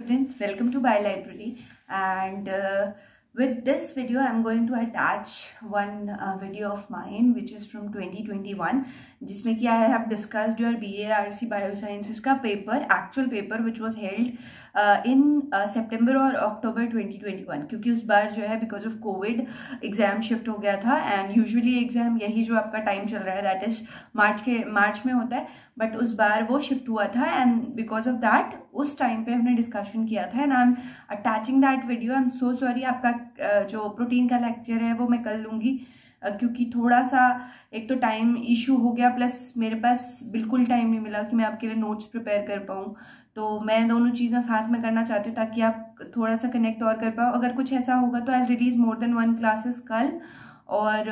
students welcome to Bio library and uh, with this video i'm going to attach one uh, video of mine which is from 2021 jisme ki i have discussed your barc biosciences ka paper actual paper which was held in September और October 2021 क्योंकि उस बार जो है because of covid exam shift हो गया था and usually exam यही जो आपका टाइम चल रहा है दैट इज़ मार्च के मार्च में होता है बट उस बार वो शिफ्ट हुआ था एंड बिकॉज ऑफ दैट उस टाइम पे हमने डिस्कशन किया था and I am attaching that video I am so sorry आपका uh, जो प्रोटीन का लेक्चर है वो मैं कर लूँगी uh, क्योंकि थोड़ा सा एक तो टाइम इशू हो गया प्लस मेरे पास बिल्कुल टाइम नहीं मिला कि मैं आपके लिए नोट्स प्रिपेयर कर पाऊँ तो मैं दोनों चीज़ें साथ में करना चाहती हूँ ताकि आप थोड़ा सा कनेक्ट और कर पाओ अगर कुछ ऐसा होगा तो I release more than one classes कल और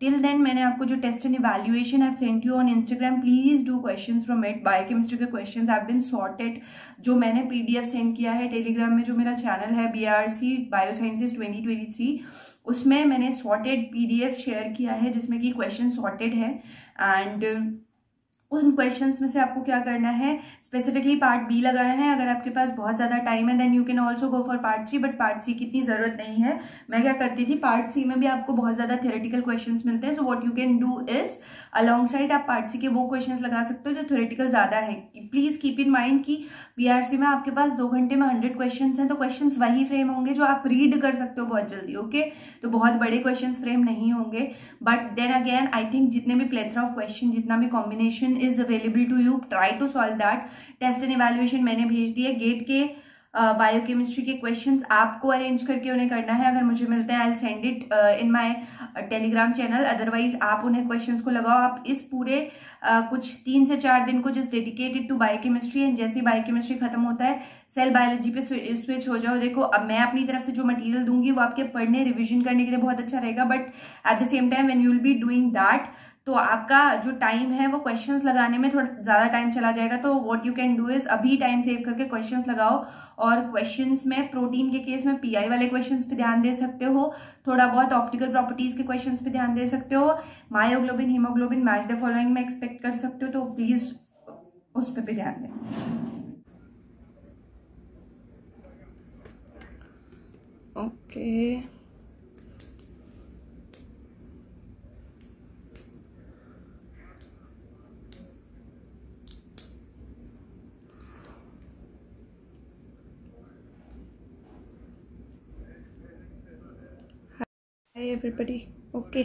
टिल uh, देन मैंने आपको जो test and evaluation I sent you on Instagram please do question from it chemistry के क्वेश्चन हैव बिन सॉर्टेड जो मैंने पीडीएफ सेंड किया है टेलीग्राम में जो मेरा चैनल है B R C biosciences twenty twenty three उसमें मैंने सॉर्टेड पीडीएफ शेयर किया है जिसमें कि क्वेश्चन सॉर्टेड है एंड उन क्वेश्चंस में से आपको क्या करना है स्पेसिफिकली पार्ट बी लगाना है अगर आपके पास बहुत ज़्यादा टाइम है then you can also go for part C but part C की इतनी ज़रूरत नहीं है मैं क्या करती थी पार्ट सी में भी आपको बहुत ज़्यादा थेरेटिकल क्वेश्चन मिलते हैं so what you can do is alongside आप पार्ट सी के वो क्वेश्चन लगा सकते हो जो थेरेटिकल ज़्यादा है प्लीज़ कीप इन माइंड कि बी में आपके पास दो घंटे में हंड्रेड क्वेश्चन हैं तो क्वेश्चन वही फ्रेम होंगे जो आप रीड कर सकते हो बहुत जल्दी ओके okay? तो बहुत बड़े क्वेश्चन फ्रेम नहीं होंगे but then again I think जितने भी प्लेथर ऑफ क्वेश्चन जितना भी combination is available to you try to solve that test and evaluation मैंने भेज दी है गेट के बायो uh, केमिस्ट्री के क्वेश्चंस आपको अरेंज करके उन्हें करना है अगर मुझे मिलते हैं I send it in my Telegram channel otherwise आप उन्हें क्वेश्चंस को लगाओ आप इस पूरे uh, कुछ तीन से चार दिन को just dedicated to biochemistry and जैसे ही बायो केमिस्ट्री खत्म होता है सेल बायोलॉजी पे स्विच हो जाओ देखो अब मैं अपनी तरफ से जो मटीरियल दूंगी वो आपके पढ़ने रिविजन करने के लिए बहुत अच्छा रहेगा but at the same time when you'll be doing that तो आपका जो टाइम है वो क्वेश्चंस लगाने में थोड़ा ज़्यादा टाइम चला जाएगा तो what you can do is अभी टाइम सेव करके क्वेश्चंस लगाओ और क्वेश्चंस में प्रोटीन के केस में पीआई वाले क्वेश्चंस पे ध्यान दे सकते हो थोड़ा बहुत ऑप्टिकल प्रॉपर्टीज़ के क्वेश्चंस पे ध्यान दे सकते हो myoglobin haemoglobin match the following में एक्सपेक्ट कर सकते हो तो प्लीज़ उस पर भी ध्यान दें okay okay. Hi everybody. Okay.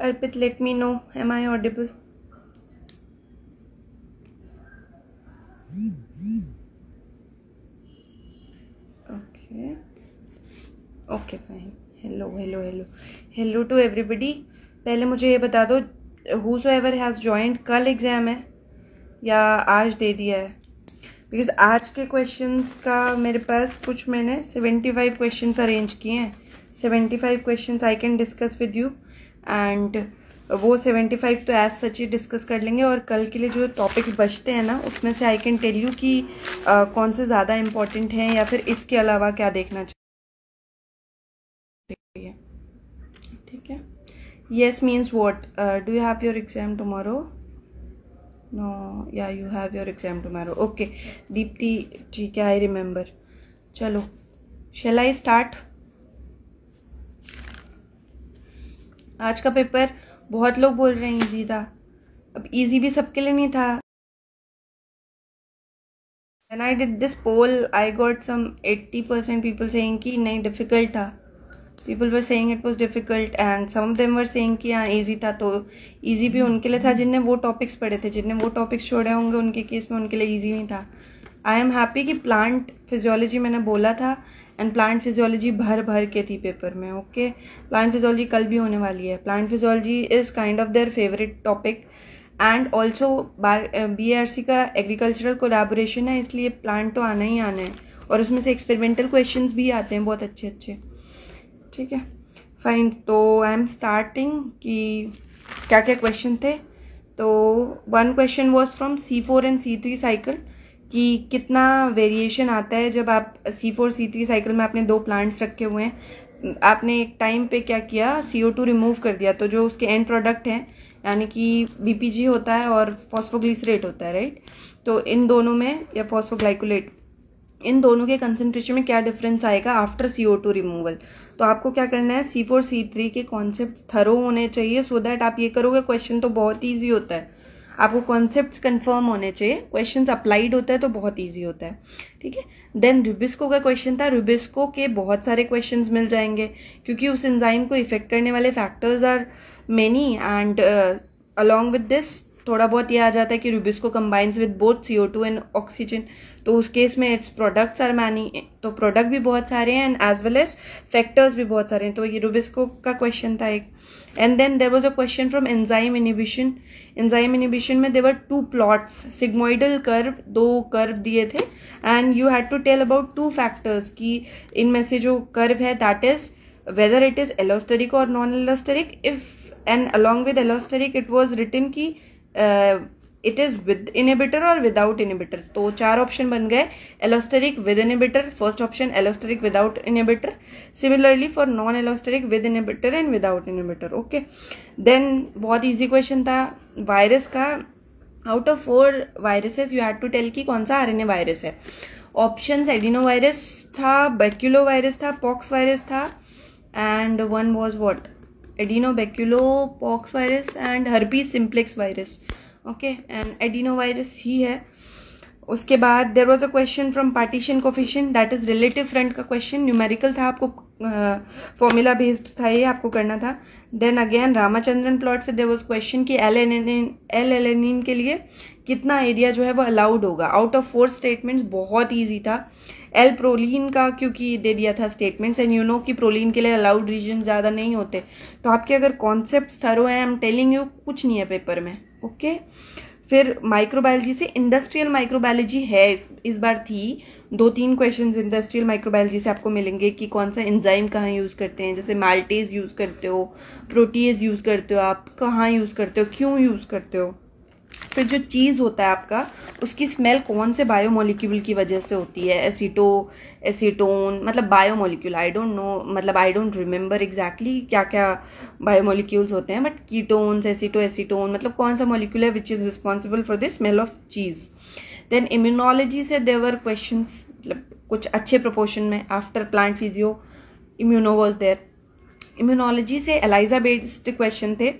Arpit, let me know. Am I audible? Okay. Okay, fine. Hello, hello, hello. Hello to everybody. पहले मुझे ये बता दो whosoever has joined कल एग्ज़ाम है या आज दे दिया है बिकॉज आज के क्वेश्चंस का मेरे पास कुछ मैंने सेवेंटी फाइव क्वेश्चंस अरेंज किए हैं seventy five question I can discuss with you and वो सेवेंटी फाइव तो एज सच ही डिस्कस कर लेंगे और कल के लिए जो टॉपिक्स बचते हैं ना उसमें से आई कैन टेल यू कि आ, कौन से ज़्यादा इम्पॉर्टेंट हैं या फिर इसके अलावा क्या देखना चाहिए ठीक है yes means what do you have your exam tomorrow no या you have your exam tomorrow okay Deepti ठीक है आई रिमेंबर चलो शेल आई स्टार्ट आज का पेपर बहुत लोग बोल रहे हैं इजी था अब इजी भी सबके लिए नहीं था and I did this poll I got some eighty percent people से नहीं डिफिकल्ट था people were saying it was difficult and some were saying कि हाँ इजी था तो ईजी भी उनके लिए था जिनने वो टॉपिक्स पढ़े थे जिनने वो टॉपिक्स छोड़े होंगे उनके केस में उनके लिए ईजी नहीं था आई एम हैप्पी कि प्लांट फिजियोलॉजी मैंने बोला था एंड प्लांट फिजियोलॉजी भर भर के थी पेपर में ओके प्लांट फिजियोलॉजी कल भी होने वाली है plant physiology is kind of their favourite topic and also B R C का एग्रीकल्चरल कोलेबोरेशन है इसलिए प्लांट तो आना ही आना है और उसमें से एक्सपेरिमेंटल क्वेश्चन भी आते हैं बहुत अच्छे अच्छे ठीक है फाइन तो आई एम स्टार्टिंग कि क्या क्या क्वेश्चन थे तो one question was from C four and C three cycle कि कितना वेरिएशन आता है जब आप C four C three cycle में आपने दो प्लांट्स रखे हुए हैं आपने एक टाइम पे क्या किया सी ओ टू रिमूव कर दिया तो जो उसके एंड प्रोडक्ट हैं यानी कि बी पी जी होता है और फॉस्फोग्लिसरेट होता है राइट तो इन दोनों में या फॉस्फोग्लाइकोलेट इन दोनों के कंसनट्रेशन में क्या डिफरेंस आएगा after C O two removal तो आपको क्या करना है सी फोर सी थ्री के कॉन्सेप्ट थरो होने चाहिए सो so दैट आप ये करोगे क्वेश्चन तो बहुत ईजी होता है आपको कॉन्सेप्ट कन्फर्म होने चाहिए क्वेश्चन अप्लाइड होता है तो बहुत ईजी होता है ठीक है देन रुबिस्को का क्वेश्चन था रुबिस्को के बहुत सारे क्वेश्चन मिल जाएंगे क्योंकि उस एंजाइम को इफेक्ट करने वाले factors are many and along with this थोड़ा बहुत ये आ जाता है कि rubisco with both C O two and oxygen तो उस केस में इट्स प्रोडक्ट्स आर मैनी तो प्रोडक्ट भी बहुत सारे हैं and as well as factors भी बहुत सारे हैं तो ये रूबिस्को का क्वेश्चन था एक and then there was a question from enzyme inhibition enzyme inhibition में there were two plots sigmoidal curve दो कर्व दिए थे and you had to tell about two factors कि इनमें से जो कर्व है that is whether it is allosteric और non allosteric if and along with allosteric it was written की इट इज विद इनिबिटर और विदाउट इनिबिटर तो चार ऑप्शन बन गए allosteric with inhibitor first option allosteric without inhibitor similarly for non allosteric with inhibitor and without inhibitor okay then बहुत easy question था virus का out of four viruses you had to tell कि कौन सा RNA virus है option adenovirus था baculovirus था pox virus था and one was what pox virus and herpes simplex virus okay and virus ही है उसके बाद there was a question from partition coefficient that is relative front का question numerical था आपको फॉर्मूला uh, बेस्ड था ये आपको करना था देन अगेन रामाचंद्रन प्लॉट से देर वॉज क्वेश्चन कि L N N L L N के लिए कितना एरिया जो है वो अलाउड होगा आउट ऑफ फोर स्टेटमेंट्स बहुत ईजी था एल प्रोलिन का क्योंकि दे दिया था स्टेटमेंट्स एंड यू नो कि प्रोलिन के लिए अलाउड रीजन ज़्यादा नहीं होते तो आपके अगर कॉन्सेप्ट थरो हैं आई एम टेलिंग यू कुछ नहीं है पेपर में ओके okay? फिर माइक्रोबायोलॉजी से इंडस्ट्रियल माइक्रोबायोलॉजी है इस, इस बार थी दो तीन क्वेश्चंस इंडस्ट्रियल माइक्रोबायोलॉजी से आपको मिलेंगे कि कौन सा एंजाइम कहाँ यूज़ करते हैं जैसे माल्टेज यूज़ करते हो प्रोटीज यूज़ करते हो आप कहाँ यूज़ करते हो क्यों यूज़ करते हो फिर जो चीज़ होता है आपका उसकी स्मेल कौन से बायोमोलिक्यूल की वजह से होती है एसीटो एसीटोन मतलब बायोमोलिक्यूल आई डोंट नो मतलब आई डोंट रिमेम्बर एग्जैक्टली क्या क्या बायोमोलिक्यूल्स होते हैं बट कीटोन्स एसीटो एसीटोन मतलब कौन सा मोलिक्यूल है which is responsible for the smell of cheese then immunology से देवर क्वेश्चन मतलब कुछ अच्छे प्रपोर्शन में आफ्टर प्लांट फिजियो इम्यूनोवर्स देर देयर इम्यूनोलॉजी से एलाइजा बेस्ड क्वेश्चन थे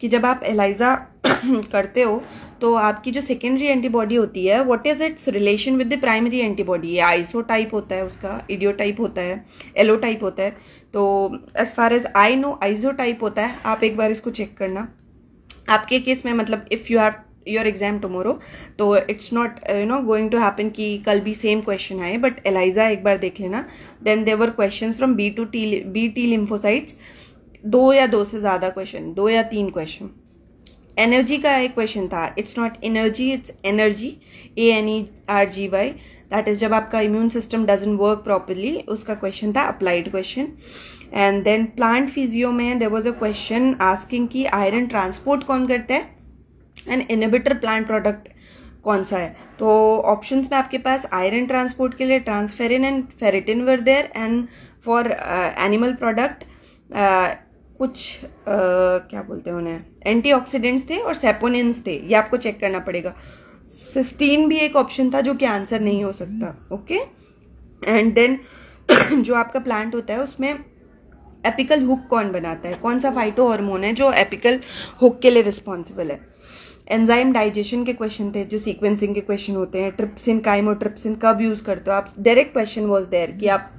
कि जब आप एलाइजा करते हो तो आपकी जो सेकेंडरी एंटीबॉडी होती है what is its relation with the primary antibody ये आइसो टाइप होता है उसका इडियो टाइप होता है एलो टाइप होता है तो as far as I know isotype होता है आप एक बार इसको चेक करना आपके केस में मतलब if you have your exam tomorrow तो it's not you know going to happen कि कल भी सेम क्वेश्चन आए बट एलाइजा एक बार देख लेना then there were question from B to T B T lymphocytes दो या दो से ज़्यादा क्वेश्चन दो या तीन क्वेश्चन एनर्जी का एक क्वेश्चन था it's not energy it's anergy A N E R G Y that is जब आपका immune system doesn't work properly उसका क्वेश्चन था applied question and then plant physio में there was a question asking कि iron transport कौन करता है and inhibitor plant product कौन सा है तो ऑप्शंस में आपके पास आयरन ट्रांसपोर्ट के लिए transferrin and ferritin were there and for animal product कुछ आ, क्या बोलते हैं उन्हें एंटीऑक्सीडेंट्स थे और सेपोनिन्स थे ये आपको चेक करना पड़ेगा सिस्टीन भी एक ऑप्शन था जो कि आंसर नहीं हो सकता ओके एंड देन जो आपका प्लांट होता है उसमें एपिकल हुक कौन बनाता है कौन सा फाइटो हार्मोन है जो एपिकल हुक के लिए रिस्पॉन्सिबल है एंजाइम डाइजेशन के क्वेश्चन थे जो सीक्वेंसिंग के क्वेश्चन होते हैं ट्रिप्सिन काइमोट्रिप्सिन कब यूज़ करते हो आप डायरेक्ट क्वेश्चन वॉज देयर कि आप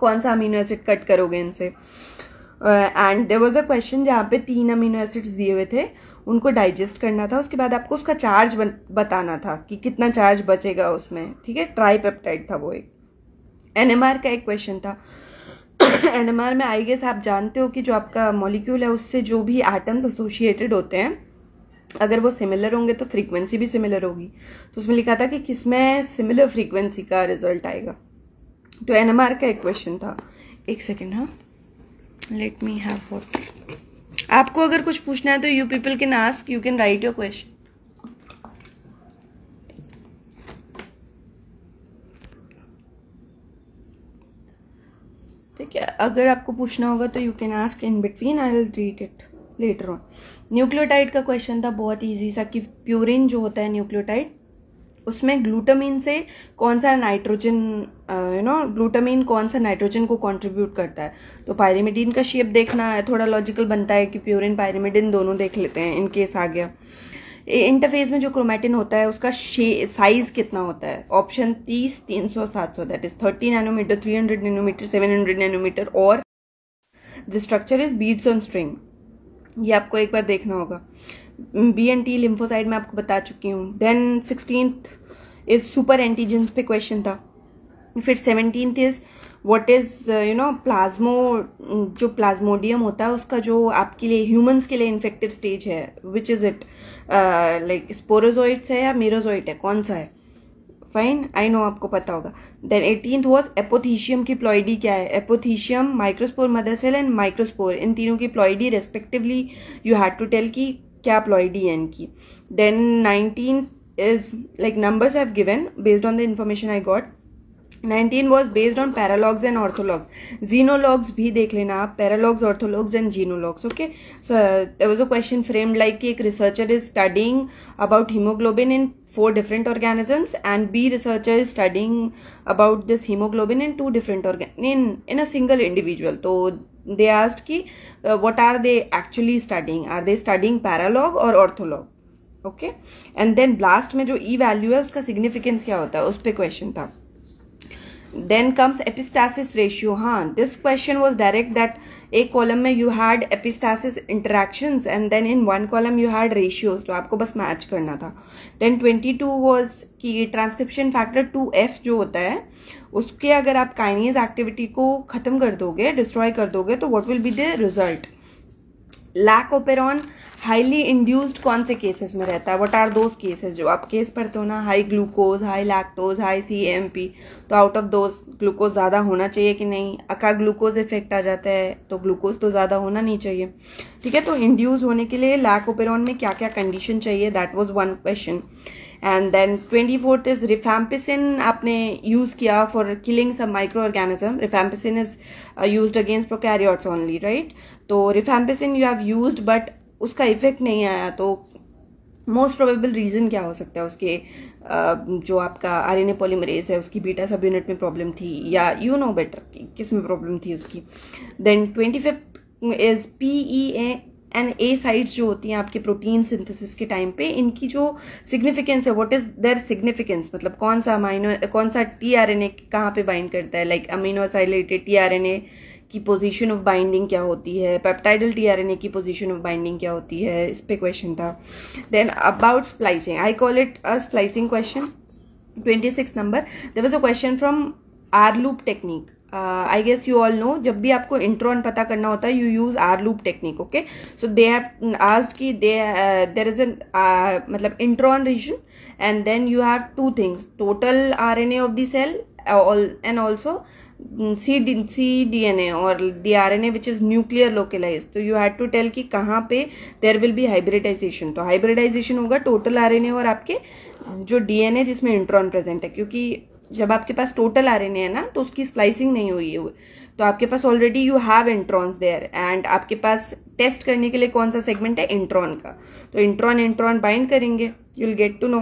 कौन सा अमीनो एसिड कट करोगे इनसे and there was a question जहाँ पे तीन अमीनो एसिड्स दिए हुए थे उनको डाइजेस्ट करना था उसके बाद आपको उसका चार्ज बताना था कि कितना चार्ज बचेगा उसमें ठीक है ट्राईपेप्टाइड था वो एक एन का एक क्वेश्चन था एन में आई गेस आप जानते हो कि जो आपका मॉलिक्यूल है उससे जो भी एटम्स एसोसिएटेड होते हैं अगर वो सिमिलर होंगे तो फ्रीक्वेंसी भी सिमिलर होगी तो उसमें लिखा था कि किसमें सिमिलर फ्रीक्वेंसी का रिजल्ट आएगा तो एन का एक क्वेश्चन था एक सेकेंड हाँ लेट मी हैव आपको अगर कुछ पूछना है तो you people can ask you can write your question ठीक है अगर आपको पूछना होगा तो you can ask in between I will read it later on nucleotide का क्वेश्चन था बहुत ईजी सा कि प्यूरिन जो होता है न्यूक्लियोटाइड उसमें ग्लूटामिन से कौन सा नाइट्रोजन यू नो ग्लूटामिन कौन सा नाइट्रोजन को कंट्रीब्यूट करता है तो पायरेमिडिन का शेप देखना है थोड़ा लॉजिकल बनता है कि प्योरिन पायरेमिडिन दोनों देख लेते हैं इनकेस आ गया इंटरफेस में जो क्रोमेटिन होता है उसका साइज कितना होता है ऑप्शन तीस तीन सौ सात सौ that is thirty nanometer three hundred nanometer seven hundred nanometer और the structure is beads on string ये आपको एक बार देखना होगा बी एन टी लिम्फोसाइड में आपको बता चुकी हूँ then sixteen is super antigens पे क्वेश्चन था फिर seventeen is what is you know plasmo जो प्लाज्मोडियम होता है उसका जो आपके लिए ह्यूमन्स के लिए इन्फेक्टिव स्टेज है which is it like sporozoites है या मेरोजोइट है कौन सा है फाइन आई नो आपको पता होगा देन एटीन वॉज एपोथीशियम की प्लॉयडी क्या है apothecium microspore mother cell and microspore इन तीनों की ploidy respectively you had to tell की क्या प्लॉयडी है इनकी then nineteen is like numbers have given based on the information I got nineteen was based on paralogs and orthologs xenologs भी देख लेना आप paralogs orthologs and xenologs okay was a question frame like कि एक researcher is studying about haemoglobin in four different organisms and B researcher is studying about this haemoglobin in two different organ in in a single individual तो they asked कि what are they actually studying are they studying paralog और ortholog okay and then BLAST में जो ई e value है उसका significance क्या होता है उस पर क्वेश्चन था देन कम्स एपिस्टासिस रेशियो हाँ this question was direct that एक कॉलम में you had epistasis interaction and then in one column you had ratios तो आपको बस मैच करना था देन ट्वेंटी टू वॉज की ट्रांसक्रिप्शन फैक्टर टू एफ जो होता है उसके अगर आप काइनीज एक्टिविटी को ख़त्म कर दोगे डिस्ट्रॉय कर दोगे तो what will be the result lac operon highly induced कौन से केसेस में रहता है वट आर दोज केसेज जो आप केस पढ़ते हो ना high glucose high lactose high C M P तो आउट ऑफ दोज ग्लूकोज ज़्यादा होना चाहिए कि नहीं अका ग्लूकोज इफेक्ट आ जाता है तो ग्लूकोज तो ज़्यादा होना नहीं चाहिए ठीक है तो इंड्यूज होने के लिए लैक ओपेरॉन में क्या क्या कंडीशन चाहिए that was one question and then twenty fourth is rifampicin आपने यूज़ किया for killing some microorganism rifampicin is use against prokaryotes only right तो rifampicin you have use but उसका effect नहीं आया तो मोस्ट प्रोबेबल रीज़न क्या हो सकता है उसके uh, जो आपका आर एन ए पॉलीमरेज है उसकी बीटा सब यूनिट में प्रॉब्लम थी या यू नो बेटर किस में प्रॉब्लम थी उसकी then twenty fifth is P E A and A sites जो होती हैं आपके प्रोटीन सिंथेसिस के टाइम पे इनकी जो सिग्निफिकेंस है व्हाट इज देयर सिग्निफिकेंस मतलब कौन सा अमाइनो कौन सा टी आर एन ए कहाँ पर बाइंड करता है like aminoacylated T R N A की पोजीशन ऑफ बाइंडिंग क्या होती है पेप्टाइडल टीआरएनए की पोजीशन ऑफ बाइंडिंग क्या होती है इस पर क्वेश्चन था then about splicing I call it a splicing question twenty six number there was a question from R loop technique I guess you all know जब भी आपको इंट्रॉन पता करना होता है you use R loop technique okay so they have asked की they there is an मतलब intron region and then you have two things total R N A of the cell and also C C D N A और D R N A which is nuclear localize तो you had to tell कि कहाँ पे there will be hybridization तो hybridization होगा total R N A और आपके जो डी एन ए जिसमें इंट्रॉन प्रेजेंट है क्योंकि जब आपके पास टोटल रहे है ना तो उसकी स्लाइसिंग नहीं हुई है तो आपके पास already you have introns there and आपके पास टेस्ट करने के लिए कौन सा सेगमेंट है इंट्रॉन का तो इंट्रॉन इंट्रॉन बाइंड करेंगे you will get to know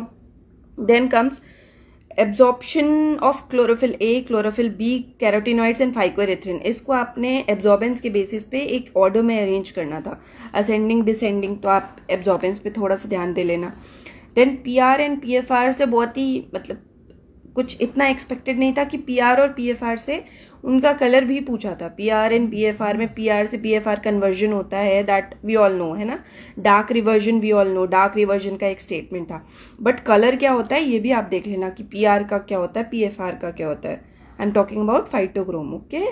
then comes absorption of chlorophyll A chlorophyll B carotenoids and phycoerythrin इसको आपने एब्जॉर्बेंस के बेसिस पे एक ऑर्डर में अरेंज करना था असेंडिंग डिसेंडिंग तो आप एब्जॉर्बेंस पे थोड़ा सा ध्यान दे लेना then P R and P F R से बहुत ही मतलब कुछ इतना एक्सपेक्टेड नहीं था कि पीआर और पीएफआर से उनका कलर भी पूछा था पीआर एंड पीएफआर में पीआर से पीएफआर कन्वर्जन होता है दैट वी ऑल नो है ना dark reversion we all know dark reversion का एक स्टेटमेंट था बट कलर क्या होता है ये भी आप देख लेना कि पीआर का क्या होता है पीएफआर का क्या होता है I am talking about phytochrome okay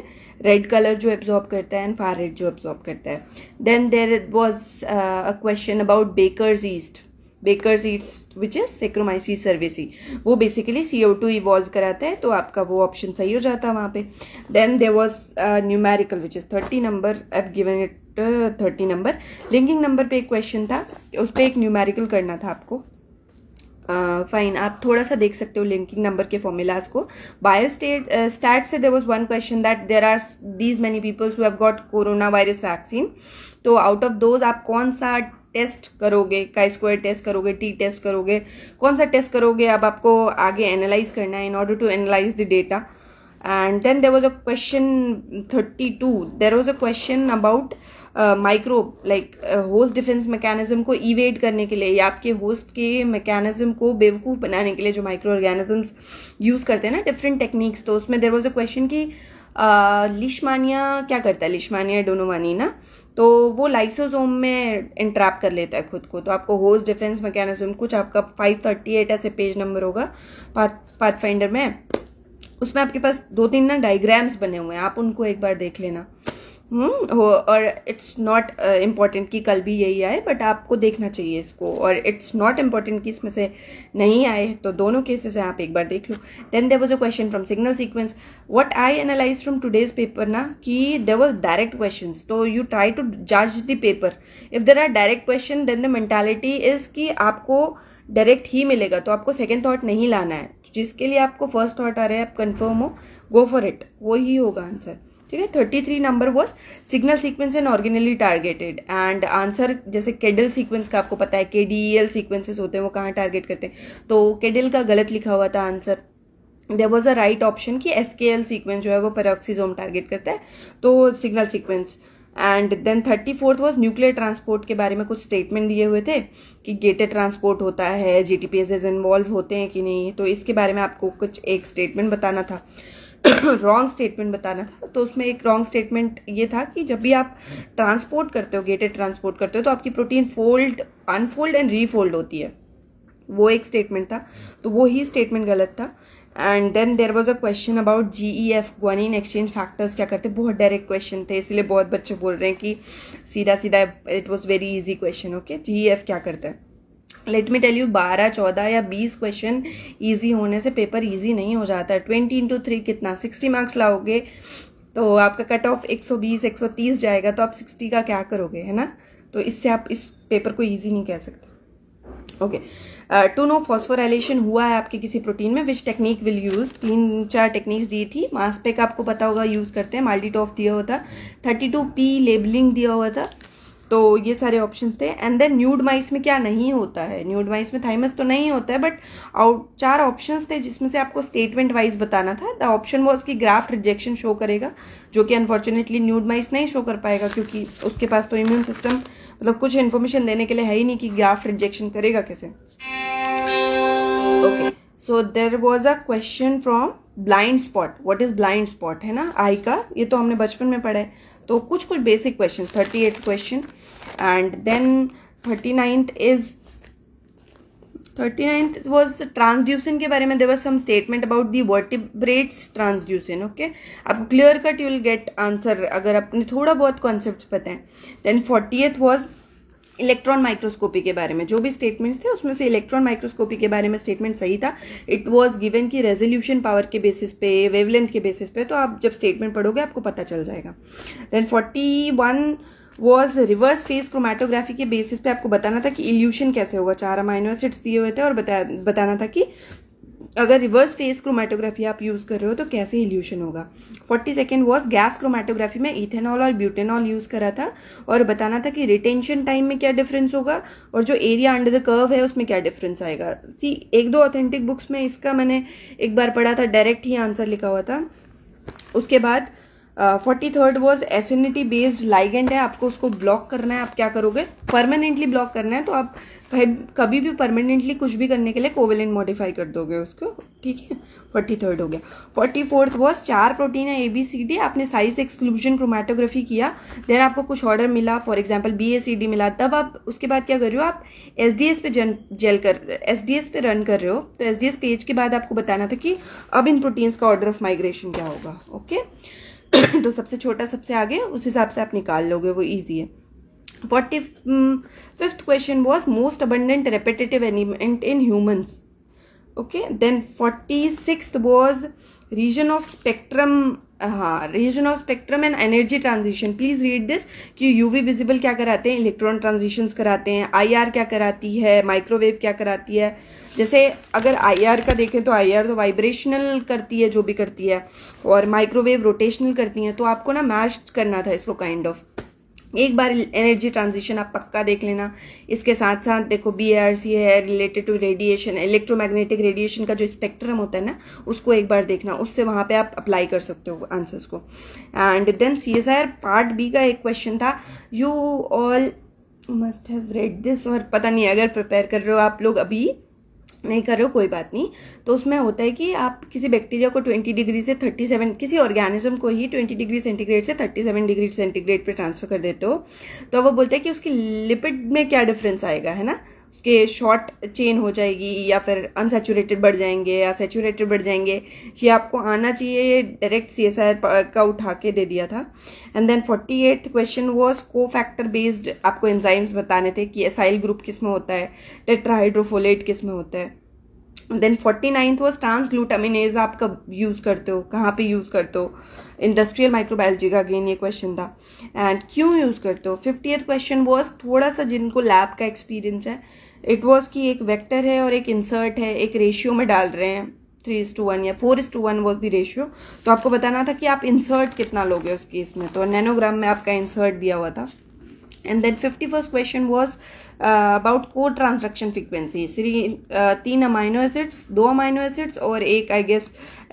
red colour जो एब्जॉर्ब करता है एंड फार रेड जो एब्जॉर्ब करता है then there was a question about baker's yeast baker seeds which is Saccharomyces cerevisiae वो basically C O two evolve कराता है तो आपका वो ऑप्शन सही हो जाता है वहाँ पे then there was numerical which is thirty number have given it thirty number linking number पे एक क्वेश्चन था उस पर एक न्यूमेरिकल करना था आपको फाइन uh, आप थोड़ा सा देख सकते हो लिंकिंग नंबर के फॉर्मूलाज को बायो स्टेट स्टार्ट से there was one question that there are these many peoples who have got corona virus vaccine तो आउट ऑफ दोज आप कौन सा टेस्ट करोगे का स्क्वायर टेस्ट करोगे टी टेस्ट करोगे कौन सा टेस्ट करोगे अब आपको आगे एनालाइज करना है in order to analyse the data and then there was a question thirty two there was a question about micro like host defence mechanism को इवेट करने के लिए या आपके होस्ट के मैकेनिज्म को बेवकूफ़ बनाने के लिए जो माइक्रो ऑर्गेनिजम्स यूज़ करते हैं ना डिफरेंट टेक्निक्स तो उसमें देर वॉज अ क्वेश्चन कि लिशमानिया uh, क्या करता है लिशमानिया डोनोवानी ना तो वो लाइसोजोम में इंट्रैप कर लेता है खुद को तो आपको होस्ट डिफेंस मैकेनिज्म कुछ आपका 538 ऐसे पेज नंबर होगा पाथ फाइंडर में उसमें आपके पास दो तीन ना डायग्राम्स बने हुए हैं आप उनको एक बार देख लेना हम्म, हो और इट्स नॉट इम्पॉर्टेंट कि कल भी यही आए बट आपको देखना चाहिए इसको और इट्स नॉट इम्पॉर्टेंट कि इसमें से नहीं आए तो दोनों केसेस हैं आप एक बार देख लो then there was a question from signal sequence what I analyse from today's paper ना कि देर वॉज डायरेक्ट क्वेश्चन तो यू ट्राई टू जज the paper if there are direct question then the mentality is कि आपको direct ही मिलेगा तो आपको second thought नहीं लाना है जिसके लिए आपको फर्स्ट थाट आ रहा है आप कन्फर्म हो गो फॉर इट वो ही होगा आंसर ठीक है thirty three number was signal sequence and organelle targeted and answer जैसे केडल सीक्वेंस का आपको पता है के डी एल सीक्वेंसेस होते हैं वो कहाँ टारगेट करते हैं तो केडल का गलत लिखा हुआ था answer there was a right option कि एस के एल सीक्वेंस जो है वो पेरोक्सीजोम टारगेट करता है तो signal sequence and then thirty fourth was nuclear transport के बारे में कुछ स्टेटमेंट दिए हुए थे कि गेटेड ट्रांसपोर्ट होता है G T P s involve होते हैं कि नहीं तो इसके बारे में आपको कुछ एक स्टेटमेंट बताना था रॉन्ग स्टेटमेंट बताना था तो उसमें एक रॉन्ग स्टेटमेंट ये था कि जब भी आप ट्रांसपोर्ट करते हो गेटेड ट्रांसपोर्ट करते हो तो आपकी protein fold unfold and refold होती है वो एक स्टेटमेंट था तो वो ही स्टेटमेंट गलत था and then there was a question about G E F in exchange factors क्या करते बहुत डायरेक्ट क्वेश्चन थे इसलिए बहुत बच्चे बोल रहे हैं कि सीधा सीधा it was very easy question okay G E F क्या करते हैं लेट मी टेल यू बारह चौदह या बीस क्वेश्चन ईजी होने से पेपर ईजी नहीं हो जाता ट्वेंटी इंटू थ्री कितना सिक्सटी मार्क्स लाओगे तो आपका कट ऑफ एक सौ बीस एक सौ तीस जाएगा तो आप सिक्सटी का क्या करोगे है ना तो इससे आप इस पेपर को ईजी नहीं कह सकते ओके टू नो फॉस्फोराइलेशन हुआ है आपके किसी प्रोटीन में विच टेक्निक विल यूज़ तीन चार टेक्निक्स दी थी मास्पेक आपको पता होगा यूज़ करते हैं माल्टीटॉफ दिया हुआ था थर्टी टू पी लेबलिंग दिया हुआ था तो ये सारे ऑप्शन थे एंड देन न्यूड माइस में क्या नहीं होता है न्यूड माइस में थाइमस तो नहीं होता है बट आउट चार ऑप्शंस थे जिसमें से आपको स्टेटमेंट वाइज बताना था द ऑप्शन वॉज कि ग्राफ्ट रिजेक्शन शो करेगा जो कि अनफॉर्चुनेटली न्यूड माइस नहीं शो कर पाएगा क्योंकि उसके पास तो इम्यून सिस्टम मतलब कुछ इन्फॉर्मेशन देने के लिए है ही नहीं कि ग्राफ्ट रिजेक्शन करेगा कैसे okay so there was a question from blind spot what is blind spot है ना आई का ये तो हमने बचपन में पढ़ा है तो कुछ कुछ basic question thirty eight question and then thirty ninth is thirty ninth was transduction के बारे में there were some statement about the vertebrates transduction okay आपको clear cut you will get answer अगर आपने थोड़ा बहुत कॉन्सेप्ट पता है then forty eighth was electron microscopy के बारे में जो भी स्टेटमेंट्स थे उसमें से इलेक्ट्रॉन माइक्रोस्कोपी के बारे में स्टेटमेंट सही था इट वॉज गिवन कि रेजोल्यूशन पावर के बेसिस पे वेवलेंथ के बेसिस पे तो आप जब स्टेटमेंट पढ़ोगे आपको पता चल जाएगा then forty one was reverse phase chromatography के बेसिस पे आपको बताना था कि इल्यूशन कैसे होगा चार अमाइनो एसिड्स दिए हुए थे और बता बताना था कि अगर रिवर्स फेस क्रोमेटोग्राफी आप यूज़ कर रहे हो तो कैसे इल्यूशन होगा forty second was gas chromatography में इथेनॉल और ब्यूटेनॉल यूज़ करा था और बताना था कि रिटेंशन टाइम में क्या डिफरेंस होगा और जो एरिया अंडर द कर्व है उसमें क्या डिफरेंस आएगा सी एक दो ऑथेंटिक बुक्स में इसका मैंने एक बार पढ़ा था डायरेक्ट ही आंसर लिखा हुआ था उसके बाद forty third was affinity based ligand है आपको उसको ब्लॉक करना है आप क्या करोगे परमानेंटली ब्लॉक करना है तो आप कभी भी परमानेंटली कुछ भी करने के लिए कोवेलिन मॉडिफाई कर दोगे उसको ठीक है फोर्टी थर्ड हो गया फोर्टी फोर्थ वॉज चार प्रोटीन है ए बी सी डी आपने साइज एक्सक्लूजन क्रोमेटोग्राफी किया देन आपको कुछ ऑर्डर मिला for example B A C D मिला तब आप उसके बाद क्या कर रहे हो आप एस डी एस पे जन जेल कर एस डी एस पे रन कर रहे हो तो एस डी एस पेज के बाद आपको बताना था कि अब इन प्रोटीन्स का ऑर्डर ऑफ माइग्रेशन क्या होगा ओके okay? तो सबसे छोटा सबसे आगे उस हिसाब से आप निकाल लोगे वो ईजी है forty fifth question was most abundant repetitive element in humans okay then forty six was region of spectrum हाँ region of spectrum and energy transition please read this कि यूवी विजिबल क्या कराते हैं इलेक्ट्रॉन ट्रांजिशंस कराते हैं IR क्या कराती है माइक्रोवेव क्या कराती है जैसे अगर आईआर का देखें तो आईआर तो वाइब्रेशनल करती है जो भी करती है और माइक्रोवेव रोटेशनल करती है तो आपको ना मैच करना था इसको काइंड kind ऑफ of. एक बार एनर्जी ट्रांजिशन आप पक्का देख लेना इसके साथ साथ देखो बी आर सी है related to radiation electromagnetic radiation का जो स्पेक्ट्रम होता है ना उसको एक बार देखना उससे वहाँ पे आप अप्लाई कर सकते हो आंसर्स को and then C S I R part B का एक क्वेश्चन था you all must have read this और पता नहीं अगर प्रिपेयर कर रहे हो आप लोग अभी नहीं कर रहे हो कोई बात नहीं तो उसमें होता है कि आप किसी बैक्टीरिया को 20 डिग्री से 37 किसी ऑर्गेनिज्म को ही 20 डिग्री सेंटीग्रेड से 37 डिग्री सेंटीग्रेड पे ट्रांसफर कर देते हो तो वो बोलते हैं कि उसकी लिपिड में क्या डिफरेंस आएगा है ना के शॉर्ट चेन हो जाएगी या फिर अनसेचुरेटेड बढ़ जाएंगे या सेचुरेटेड बढ़ जाएंगे ये आपको आना चाहिए ये डायरेक्ट सी एस आर का उठा के दे दिया था and then forty eighth question was cofactor based आपको एंजाइम्स बताने थे कि एसाइल ग्रुप किस में होता है टेट्राहाइड्रोफोलेट किस में होता है then forty ninth was glutaminase आप कब यूज़ करते हो कहाँ पे यूज़ करते हो इंडस्ट्रियल माइक्रोबायोलॉजी का अगेन ये क्वेश्चन था एंड क्यों यूज़ करते हो फिफ्टी क्वेश्चन वॉज थोड़ा सा जिनको लैब का एक्सपीरियंस है इट वॉज की एक वेक्टर है और एक इंसर्ट है एक रेशियो में डाल रहे हैं थ्री इज टू वन या four is to one was the ratio तो आपको बताना था कि आप इंसर्ट कितना लोगे उस केस में तो नैनोग्राम में आपका इंसर्ट दिया हुआ था and then fifty first question was about cotransduction frequency three तीन अमाइनो एसिड्स दो अमाइनो एसिड्स और एक आई गेस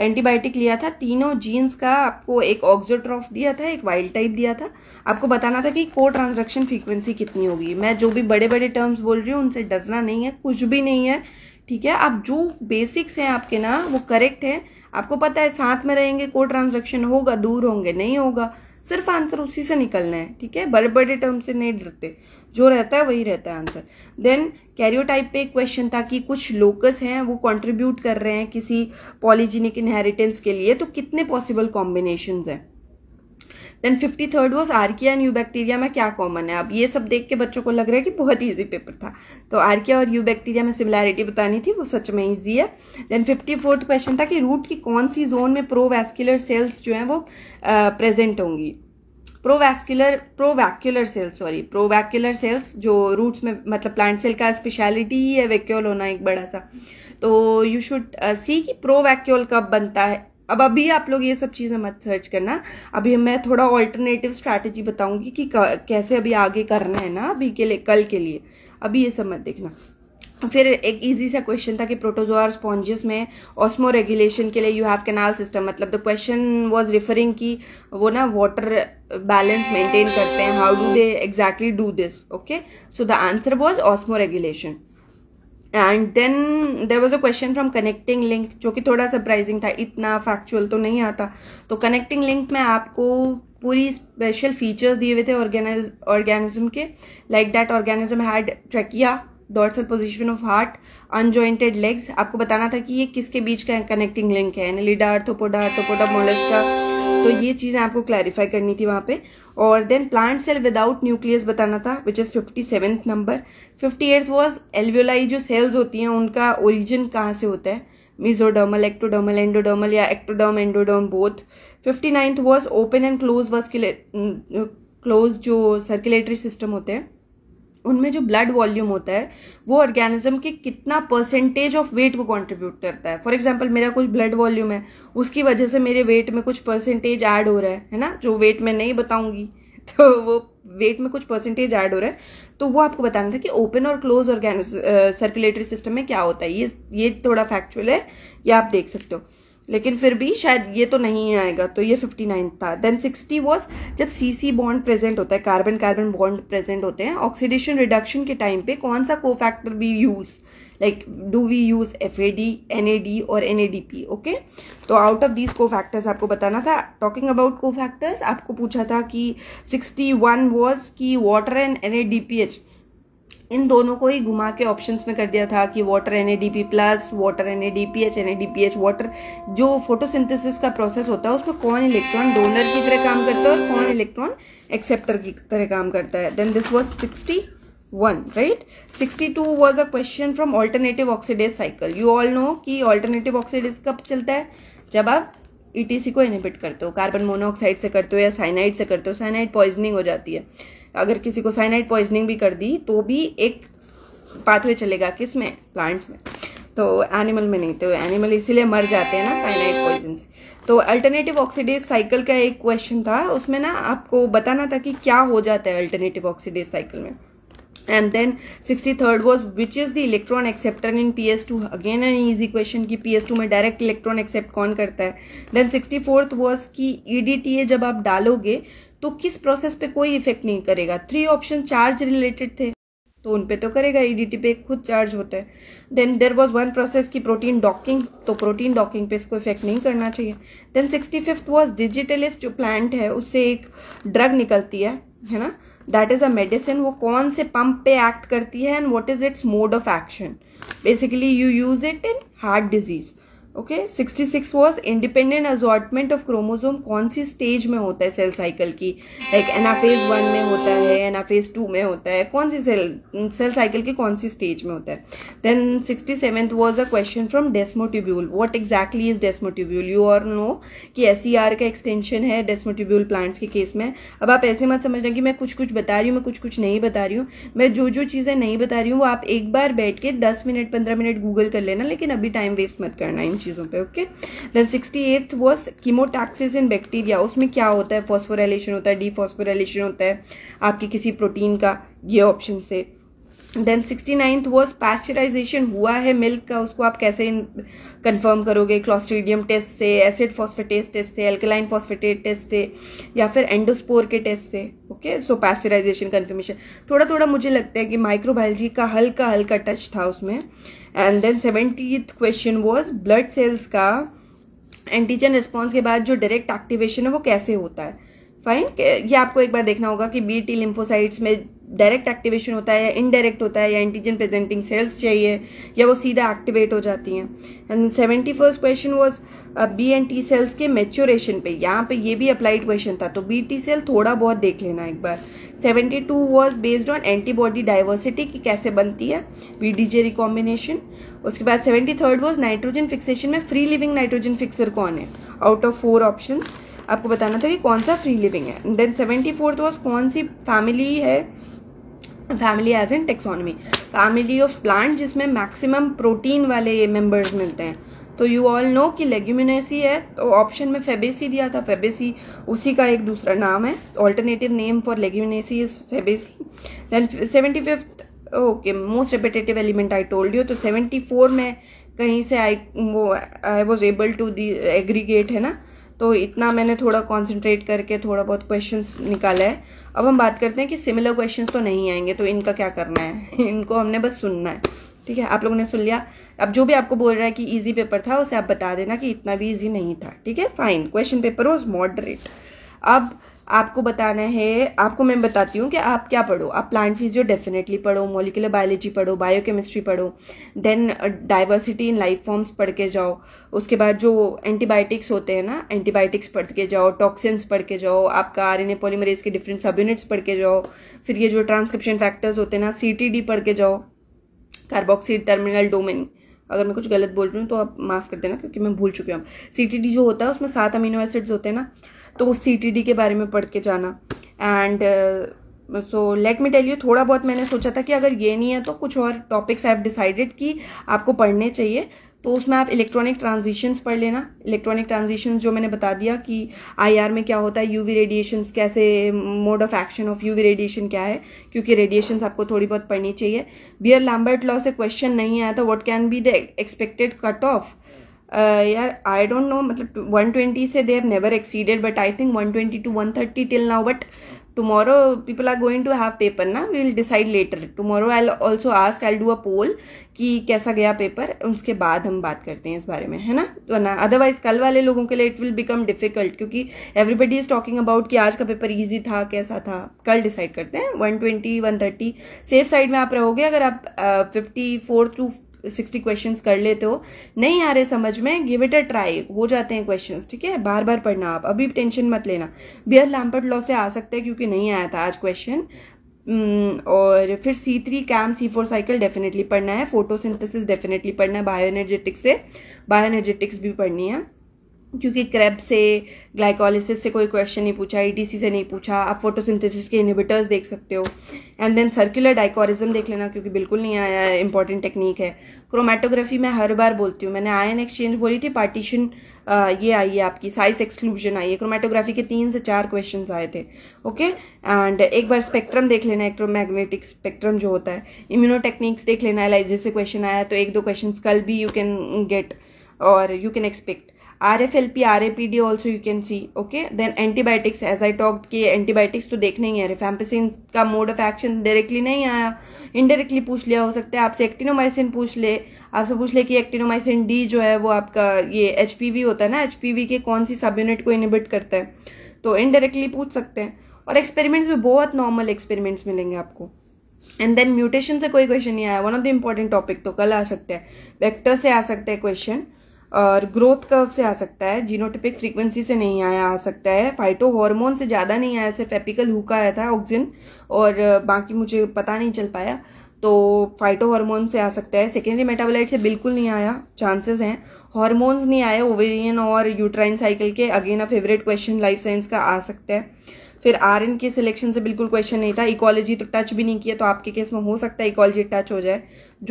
एंटीबायोटिक लिया था तीनों जीन्स का आपको एक ऑक्जोट्रॉफ दिया था एक वाइल्ड टाइप दिया था आपको बताना था कि को ट्रांजेक्शन फ्रिक्वेंसी कितनी होगी मैं जो भी बड़े बड़े टर्म्स बोल रही हूँ उनसे डरना नहीं है कुछ भी नहीं है ठीक है आप जो बेसिक्स हैं आपके ना वो करेक्ट है आपको पता है साथ में रहेंगे को ट्रांसडक्शन होगा दूर होंगे नहीं होगा सिर्फ आंसर उसी से निकलना है ठीक है बड़े बड़े टर्म से नहीं डरते जो रहता है वही रहता है आंसर देन कैरियोटाइप पे एक क्वेश्चन था कि कुछ लोकस हैं वो कंट्रीब्यूट कर रहे हैं किसी पॉलीजीनिक इनहेरिटेंस के लिए तो कितने पॉसिबल कॉम्बिनेशन हैं then fifty third was archaea and eubacteria में क्या कॉमन है अब ये सब देख के बच्चों को लग रहा है कि बहुत ईजी पेपर था तो आर्किया और यू बैक्टीरिया में सिमिलैरिटी बतानी थी वो सच में ईजी है देन फिफ्टी फोर्थ क्वेश्चन था कि रूट की कौन सी जोन में प्रोवैस्कुलर सेल्स जो हैं वो प्रेजेंट होंगी pro provacuolar cells sorry provacuolar cells जो रूट्स में मतलब प्लांट सेल का स्पेशलिटी ही है वैक्यूल होना एक बड़ा सा तो यू शुड सी कि प्रोवैक्यूल कब बनता है अब अभी आप लोग ये सब चीज़ें मत सर्च करना अभी मैं थोड़ा ऑल्टरनेटिव स्ट्रैटेजी बताऊंगी कि कैसे अभी आगे करना है ना अभी के लिए कल के लिए अभी ये सब मत देखना फिर एक इजी सा क्वेश्चन था कि प्रोटोजोआ स्पॉन्जेस में ऑस्मो रेगुलेशन के लिए यू हैव कैनाल सिस्टम मतलब द क्वेश्चन वाज रिफरिंग कि वो ना वाटर बैलेंस मेंटेन करते हैं how do they exactly do this okay so the answer was osmoregulation and then there was a question from connecting link जो कि थोड़ा surprising था इतना फैक्चुअल तो नहीं आता तो कनेक्टिंग लिंक में आपको पूरी स्पेशल फीचर्स दिए हुए थे ऑर्गेनाइज ऑर्गेनिज्म के like that organism had trachea dorsal position of heart unjointed legs आपको बताना था कि ये किसके बीच का कनेक्टिंग लिंक है एनलिडा अर्थोपोडा अर्थोपोडा मोलस्का तो ये चीज़ें आपको क्लैरिफाई करनी थी वहाँ पे और then plant cell without nucleus बताना था which is fifty seventh number fifty eighth was alveoli जो सेल्स होती हैं उनका ओरिजिन कहाँ से होता है मिजोडर्मल एक्टोडर्मल एंडोडर्मल या ectoderm endoderm both fifty ninth was open and close was close जो सर्कुलेटरी सिस्टम होते हैं उनमें जो ब्लड वॉल्यूम होता है वो ऑर्गेनिज्म के कितना परसेंटेज ऑफ वेट को कंट्रीब्यूट करता है फॉर एग्जांपल मेरा कुछ ब्लड वॉल्यूम है उसकी वजह से मेरे वेट में कुछ परसेंटेज ऐड हो रहा है है ना जो वेट में नहीं बताऊंगी तो वो वेट में कुछ परसेंटेज ऐड हो रहा है तो वो आपको बताना था कि ओपन और क्लोज ऑर्गेनिज सर्कुलेटरी सिस्टम में क्या होता है ये ये थोड़ा फैक्चुअल है ये आप देख सकते हो लेकिन फिर भी शायद ये तो नहीं आएगा तो ये फिफ्टी नाइन था देन सिक्सटी वॉज जब सी सी बॉन्ड प्रेजेंट होता है कार्बन कार्बन बॉन्ड प्रेजेंट होते हैं ऑक्सीडेशन रिडक्शन के टाइम पे कौन सा cofactor we use like do we use F A D N A D और N A D P okay तो out of these cofactor आपको बताना था टॉकिंग अबाउट को फैक्टर्स आपको पूछा था कि सिक्सटी वन वॉज की water and N A D P H इन दोनों को ही घुमा के ऑप्शंस में कर दिया था कि water N A plus water N A D P H N A D P H water जो फोटोसिंथेसिस का प्रोसेस होता है उसमें कौन इलेक्ट्रॉन डोनर की तरह काम करता है और कौन इलेक्ट्रॉन एक्सेप्टर की तरह काम करता है then this was sixty one right sixty two was a question from alternative oxidase cycle you all know कि ऑल्टरनेटिव ऑक्सीडेज कब चलता है जब आप ईटीसी e को इनिबिट करते हो कार्बन मोनोऑक्साइड से करते हो या साइनाइड से करते हो साइनाइड पॉइजनिंग हो जाती है अगर किसी को साइनाइड पॉइजनिंग भी कर दी तो भी एक पाथवे चलेगा किस में प्लांट्स में तो एनिमल में नहीं तो एनिमल इसीलिए मर जाते हैं ना साइनाइड पॉइजन से तो अल्टरनेटिव ऑक्सीडेज साइकिल का एक क्वेश्चन था उसमें ना आपको बताना था कि क्या हो जाता है अल्टरनेटिव ऑक्सीडेज साइकिल में and then sixty third which is the electron acceptor in P S two again an easy question की पी एस टू में डायरेक्ट इलेक्ट्रॉन एक्सेप्ट कौन करता है देन सिक्सटी फोर्थ की ई डी टी ए जब आप डालोगे तो किस प्रोसेस पे कोई इफेक्ट नहीं करेगा थ्री ऑप्शन चार्ज रिलेटेड थे तो उन तो करेगा टी e पे खुद चार्ज होता है then there was one process की प्रोटीन डॉकिंग तो प्रोटीन डॉकिंग पे इसको इफेक्ट नहीं करना चाहिए then sixty fifth was digitalis जो प्लांट है उससे एक ड्रग निकलती है है ना दैट इज अ मेडिसिन वो कौन से पंप पे एक्ट करती है and what is its mode of action basically you use it in heart disease okay sixty six was independent assortment of chromosome कौन सी स्टेज में होता है सेल साइकिल की लाइक एनाफेज वन में होता है एनाफेज टू में होता है कौन सी सेल सेल साइकिल की कौन सी स्टेज में होता है then sixty seven was a question from desmotubule what exactly is desmotubule you और नो कि एस सी आर का एक्सटेंशन है डेस्मोटिब्यूल प्लांट्स के केस में अब आप ऐसे मत समझना कि मैं कुछ कुछ बता रही हूँ मैं कुछ कुछ नहीं बता रही हूँ मैं जो जो चीज़ें नहीं बता रही हूँ वो आप एक बार बैठ के दस मिनट पंद्रह मिनट गूगल कर लेना लेकिन अभी टाइम वेस्ट मत करना इन चीज़ों पे okay then sixty eighth was chemotaxis in bacteria उसमें क्या होता है फॉस्फोरेलेशन होता है डी होता है आपके किसी प्रोटीन का ये ऑप्शन से then sixty ninth was pasteurization हुआ है मिल्क का उसको आप कैसे कंफर्म करोगे क्लॉस्ट्रीडियम टेस्ट से एसिड फॉस्फेटेज टेस्ट से एल्कलाइन फॉस्फेटेट टेस्ट से या फिर एंडोस्पोर के टेस्ट से ओके सो पैस्चराइजेशन कन्फर्मेशन थोड़ा थोड़ा मुझे लगता है कि माइक्रोबायोलॉजी का हल्का हल्का टच था उसमें and then seventy question was blood cells का एंटीजन रिस्पॉन्स के बाद जो डायरेक्ट एक्टिवेशन है वो कैसे होता है फाइन ये आपको एक बार देखना होगा कि बी टी लिम्फोसाइट्स में डायरेक्ट एक्टिवेशन होता है या इनडायरेक्ट होता है या एंटीजन प्रेजेंटिंग सेल्स चाहिए या वो सीधा एक्टिवेट हो जाती हैं and seventy first question was B and T cells के मेच्योरेशन पे यहाँ पे ये भी अप्लाइड क्वेश्चन था तो बी टी सेल थोड़ा बहुत देख लेना एक बार seventy two was based on antibody diversity की कैसे बनती है बी डी जे रिकॉम्बिनेशन उसके बाद seventy third was nitrogen fixation में फ्री लिविंग नाइट्रोजन फिक्सर कौन है आउट ऑफ फोर ऑप्शन आपको बताना था कि कौन सा फ्री लिविंग है देन सेवेंटी फोर्थ वॉज कौन सी फैमिली है family as in taxonomy family of plant जिसमें मैक्सिमम प्रोटीन वाले ये मेम्बर्स मिलते हैं तो यू ऑल नो कि लेग्यूमिनेसी है तो ऑप्शन में फेबेसी दिया था फेबेसी उसी का एक दूसरा नाम है alternative name for leguminosae is Fabaceae then seventy fifth okay most repetitive element I told you तो सेवेंटी फोर में कहीं से आई वो I was able to the aggregate है ना तो इतना मैंने थोड़ा कॉन्सेंट्रेट करके थोड़ा बहुत क्वेश्चन निकाला है अब हम बात करते हैं कि सिमिलर क्वेश्चन तो नहीं आएंगे तो इनका क्या करना है इनको हमने बस सुनना है ठीक है आप लोगों ने सुन लिया अब जो भी आपको बोल रहा है कि इजी पेपर था उसे आप बता देना कि इतना भी इजी नहीं था ठीक है fine question paper was moderate अब आपको बताना है आपको मैं बताती हूँ कि आप क्या पढ़ो आप प्लांट फिजियो डेफिनेटली पढ़ो मोलिकुलर बायोलॉजी पढ़ो बायोकेमिस्ट्री पढ़ो then diversity in life forms पढ़ के जाओ उसके बाद जो एंटीबायोटिक्स होते हैं ना एंटीबायोटिक्स पढ़ के जाओ टॉक्सिन्स पढ़ के जाओ आपका आर एन पॉलीमरेज के डिफरेंट सब यूनिट्स पढ़ के जाओ फिर ये जो ट्रांसक्रिप्शन फैक्टर्स होते हैं ना सी टी डी पढ़ के जाओ कार्बोक्सी टर्मिनल डोमेन अगर मैं कुछ गलत बोल रही हूँ तो आप माफ़ कर देना क्योंकि मैं भूल चुकी हूँ सी टी डी जो होता है उसमें सात अमीनो एसिड्स होते हैं ना तो सी के बारे में पढ़ के जाना and so let me tell you थोड़ा बहुत मैंने सोचा था कि अगर ये नहीं है तो कुछ और टॉपिक्स आई हैव डिसाइडेड कि आपको पढ़ने चाहिए तो उसमें आप इलेक्ट्रॉनिक ट्रांजिशंस पढ़ लेना इलेक्ट्रॉनिक ट्रांजिशंस जो मैंने बता दिया कि आईआर में क्या होता है यूवी रेडिएशंस कैसे mode of action of UV radiation क्या है क्योंकि रेडिएशंस आपको थोड़ी बहुत पढ़नी चाहिए बियर लैम्बर्ट लॉ से क्वेश्चन नहीं आया था what can be the expected cut off यार आई डोंट नो मतलब 120 से they have never exceeded but I think 120 to 130 till now but tomorrow people are going to have paper ना we will decide later tomorrow I also ask I do a poll कि कैसा गया paper उसके बाद हम बात करते हैं इस बारे में है ना ना अदरवाइज कल वाले लोगों के लिए इट विल बिकम डिफिकल्ट क्योंकि एवरीबडी इज टॉकिंग अबाउट कि आज का पेपर ईजी था कैसा था कल डिसाइड करते हैं one twenty one thirty safe side में आप रहोगे अगर आप fifty four to sixty questions कर लेते हो नहीं आ रहे समझ में गिव इट अ ट्राई हो जाते हैं क्वेश्चंस ठीक है बार बार पढ़ना आप अभी टेंशन मत लेना बियर लैम्पर्ट लॉ से आ सकते हैं क्योंकि नहीं आया था आज क्वेश्चन हम्म, और फिर C three CAM C four cycle definitely पढ़ना है फोटोसिंथेसिस डेफिनेटली पढ़ना है बायोएनर्जेटिक्स से बायोएनर्जेटिक्स भी पढ़नी है क्योंकि क्रैब से ग्लाइकोलिसिस से कोई क्वेश्चन नहीं पूछा ईटीसी e से नहीं पूछा आप फोटोसिंथेसिस के इनिबिटर्स देख सकते हो एंड देन सर्कुलर डाइकोरिज्म देख लेना क्योंकि बिल्कुल नहीं आया है इंपॉर्टेंट टेक्निक है क्रोमेटोग्राफी मैं हर बार बोलती हूँ मैंने आयन एक्सचेंज बोली थी पार्टीशन ये आई है आपकी साइज एक्सक्लूजन आई है क्रोमेटोग्राफी के तीन से चार क्वेश्चन आए थे ओके एंड एक बार स्पेक्ट्रम देख लेना इलेक्ट्रोमैग्नेटिक स्पेक्ट्रम जो होता है इम्यूनो टेक्निक्स देख लेना एलाइजे से क्वेश्चन आया तो एक दो क्वेश्चन कल भी यू कैन गेट और you can expect RFLP, RAPD also you can see. Okay. Then antibiotics as I talked कि antibiotics तो देखने ही है फैम्पेसिन का मोड ऑफ एक्शन डायरेक्टली नहीं आया इनडायरेक्टली पूछ लिया हो सकता है आपसे एक्टिनोमाइसिन पूछ ले आपसे पूछ ले कि एक्टिनोमाइसिन डी जो है वो आपका ये एच होता है ना एच के कौन सी सब यूनिट को इनिबिट करता है तो इनडायरेक्टली पूछ सकते हैं और एक्सपेरिमेंट्स में बहुत नॉर्मल एक्सपेरिमेंट्स मिलेंगे आपको एंड देन म्यूटेशन से कोई क्वेश्चन नहीं आया one of the important topic तो कल आ सकते हैं वेक्टर से आ सकते हैं क्वेश्चन और ग्रोथ कर्व से आ सकता है जीनोटिपिक फ्रीक्वेंसी से नहीं आया आ सकता है फाइटो हार्मोन से ज़्यादा नहीं आया सिर्फ एपिकल हु का आया था ऑक्सिन और बाकी मुझे पता नहीं चल पाया तो फाइटो हॉर्मोन से आ सकता है सेकेंडरी मेटाबोलाइट से बिल्कुल नहीं आया चांसेस हैं हॉर्मोन्स नहीं आए ओवेरियन और यूट्राइन साइकिल के again a favourite question life science का आ सकता है फिर आर एन के सिलेक्शन से बिल्कुल क्वेश्चन नहीं था इकोलॉजी तो टच भी नहीं किया तो आपके केस में हो सकता है इकोलॉजी टच हो जाए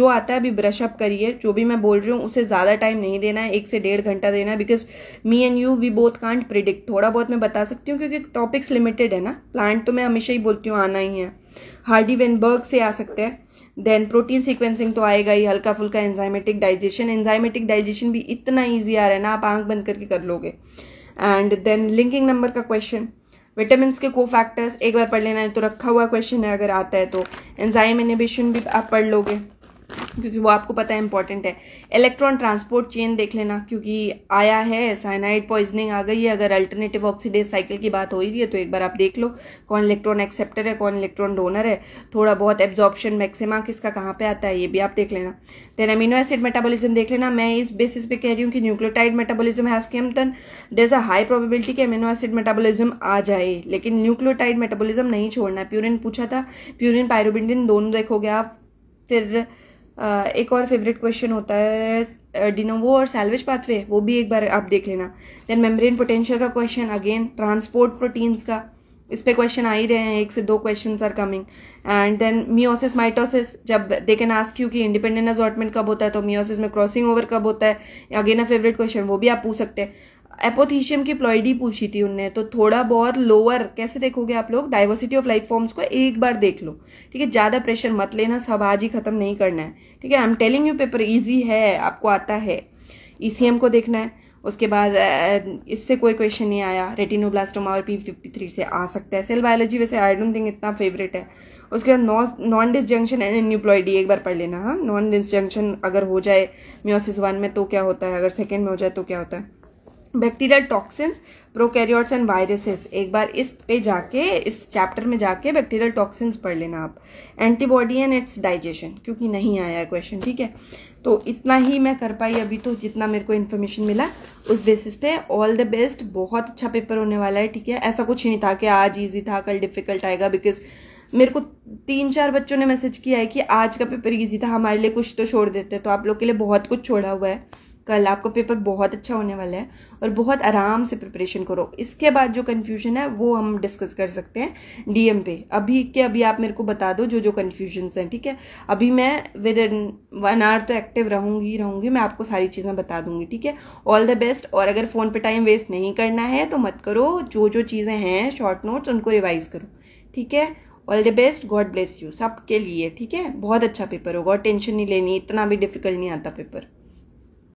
जो आता है अभी ब्रशअप करिए जो भी मैं बोल रही हूँ उसे ज़्यादा टाइम नहीं देना है एक से डेढ़ घंटा देना है because me and you we both can't predict थोड़ा बहुत मैं बता सकती हूँ क्योंकि टॉपिक्स लिमिटेड है ना प्लांट तो मैं हमेशा ही बोलती हूँ आना ही है हार्डी वेनबर्ग से आ सकते हैं देन प्रोटीन सीक्वेंसिंग तो आएगा ही हल्का फुल्का एंजाइमेटिक डाइजेशन एंजाइमेटिक डाइजेशन भी इतना ईजी आ रहा है ना आप आंख बंद करके कर लोगे एंड देन लिंकिंग नंबर का क्वेश्चन विटामिन के को फैक्टर्स एक बार पढ़ लेना है तो रखा हुआ क्वेश्चन है अगर आता है तो एंजाइम इनिबिशन भी आप पढ़ लोगे क्योंकि वो आपको पता है इंपॉर्टेंट है इलेक्ट्रॉन ट्रांसपोर्ट चेन देख लेना क्योंकि आया है साइनाइड पॉइजनिंग आ गई है अगर अल्टरनेटिव ऑक्सीडेज साइकिल की बात हो रही है तो एक बार आप देख लो कौन इलेक्ट्रॉन एक्सेप्टर है कौन इलेक्ट्रॉन डोनर है थोड़ा बहुत एब्जॉर्प्शन मैक्सिमा किसका कहाँ पे आता है ये भी आप देख लेना देन अमीनो एसिड मेटाबोलिज्म देख लेना मैं इस बेसिस पे कह रही हूँ कि nucleotide metabolism has ton there a high probability कि अमीनो एसिड मेटाबोलिज्म आ जाए लेकिन न्यूक्लियोटाइड मेटाबोलिज्म नहीं छोड़ना प्यूरिन पूछा था प्यूरिन पायरोबिंडिन दोनों देखोगे आप फिर एक और फेवरेट क्वेश्चन होता है डिनोवो और सैलवेज पाथवे वो भी एक बार आप देख लेना देन मेम्ब्रेन पोटेंशियल का क्वेश्चन अगेन ट्रांसपोर्ट प्रोटीन्स का इस पे क्वेश्चन आ ही रहे हैं एक से दो question are coming and then meiosis mitosis जब दे कैन आस्क यू कि इंडिपेंडेंट अजॉटमेंट कब होता है तो मियोसिस में क्रॉसिंग ओवर कब होता है अगेन अ फेवरेट क्वेश्चन वो भी आप पूछ सकते हैं एपोथीशियम की प्लॉइडी पूछी थी उनने तो थोड़ा बहुत लोअर कैसे देखोगे आप लोग डाइवर्सिटी ऑफ लाइफ फॉर्म्स को एक बार देख लो ठीक है ज़्यादा प्रेशर मत लेना सब आज ही खत्म नहीं करना है ठीक है I am telling you paper easy है आपको आता है ई को देखना है उसके बाद इससे कोई क्वेश्चन नहीं आया रेटिनोब्लास्टोमा और पी फिफ्टी थ्री से आ सकता है सेल बायोलॉजी वैसे आई डोंट थिंक इतना फेवरेट है उसके बाद नॉन डिसजंक्शन एंड न्यूप्लॉइडी एक बार पढ़ लेना हाँ नॉन डिसजंक्शन अगर हो जाए म्योसिस वन में तो क्या होता है अगर सेकेंड में हो जाए तो क्या होता है bacterial toxins prokaryotes and viruses एक बार इस पे जाके इस चैप्टर में जाके बैक्टीरियल टॉक्सिन्स पढ़ लेना आप एंटीबॉडी एंड इट्स डाइजेशन क्योंकि नहीं आया क्वेश्चन ठीक है तो इतना ही मैं कर पाई अभी तो जितना मेरे को इन्फॉर्मेशन मिला उस बेसिस पे ऑल द बेस्ट बहुत अच्छा पेपर होने वाला है ठीक है ऐसा कुछ नहीं था कि आज ईजी था कल डिफिकल्ट आएगा बिकॉज मेरे को तीन चार बच्चों ने मैसेज किया है कि आज का पेपर ईजी था हमारे लिए कुछ तो छोड़ देते तो आप लोग के लिए बहुत कुछ छोड़ा हुआ है कल आपका पेपर बहुत अच्छा होने वाला है और बहुत आराम से प्रिपरेशन करो इसके बाद जो कन्फ्यूजन है वो हम डिस्कस कर सकते हैं डीएम पे अभी के अभी आप मेरे को बता दो जो जो कन्फ्यूजन्स हैं ठीक है अभी मैं विद इन वन आवर तो एक्टिव रहूँगी रहूँगी मैं आपको सारी चीज़ें बता दूँगी ठीक है ऑल द बेस्ट और अगर फ़ोन पर टाइम वेस्ट नहीं करना है तो मत करो जो जो चीज़ें हैं शॉर्ट नोट्स उनको रिवाइज़ करो ठीक है all the best God bless you सबके लिए ठीक है बहुत अच्छा पेपर होगा और टेंशन नहीं लेनी इतना भी डिफिकल्ट नहीं आता पेपर